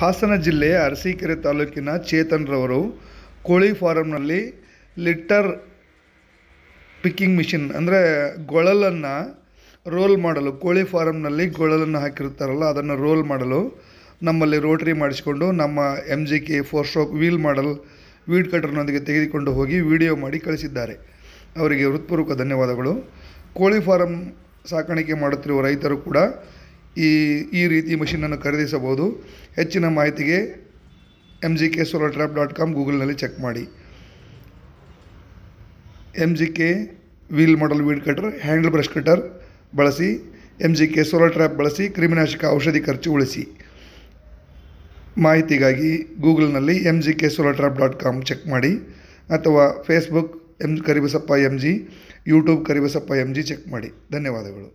ಹಾಸನ ಜಿಲ್ಲೆಯ ಅರಸೀಕೆರೆ ತಾಲೂಕಿನ ಚೇತನ್ರವರು ಕೋಳಿ ಫಾರಂನಲ್ಲಿ ಲಿಟ್ಟರ್ ಪಿಕ್ಕಿಂಗ್ ಮಿಷಿನ್ ಅಂದರೆ ಗೊಳಲನ್ನು ರೋಲ್ ಮಾಡಲು ಕೋಳಿ ಫಾರಂನಲ್ಲಿ ಗೊಳಲನ್ನು ಹಾಕಿರುತ್ತಾರಲ್ಲ ಅದನ್ನು ರೋಲ್ ಮಾಡಲು ನಮ್ಮಲ್ಲಿ ರೋಟ್ರಿ ಮಾಡಿಸಿಕೊಂಡು ನಮ್ಮ M G K four stroke wheel model weed ಕಟರ್ನೊಂದಿಗೆ ತೆಗೆದುಕೊಂಡು ಹೋಗಿ ವಿಡಿಯೋ ಮಾಡಿ ಕಳಿಸಿದ್ದಾರೆ ಅವರಿಗೆ ಹೃತ್ಪೂರ್ವಕ ಧನ್ಯವಾದಗಳು ಕೋಳಿ ಫಾರಂ ಸಾಕಾಣಿಕೆ ಮಾಡುತ್ತಿರುವ ರೈತರು ಕೂಡ ಈ ಈ ರೀತಿ ಮಷೀನನ್ನು ಖರೀದಿಸಬಹುದು ಹೆಚ್ಚಿನ ಮಾಹಿತಿಗೆ M G K solar trap dot com ಗೂಗಲ್ನಲ್ಲಿ ಚೆಕ್ ಮಾಡಿ M G K wheel model weed cutter handle brush cutter ಬಳಸಿ M G K solar trap ಬಳಸಿ ಕ್ರಿಮಿನಾಶಕ ಔಷಧಿ ಖರ್ಚು ಉಳಿಸಿ ಮಾಹಿತಿಗಾಗಿ ಗೂಗಲ್ನಲ್ಲಿ M G K solar trap dot com check ಮಾಡಿ ಅಥವಾ Facebook M Karibasappa M G YouTube Karibasappa M G check ಮಾಡಿ ಧನ್ಯವಾದಗಳು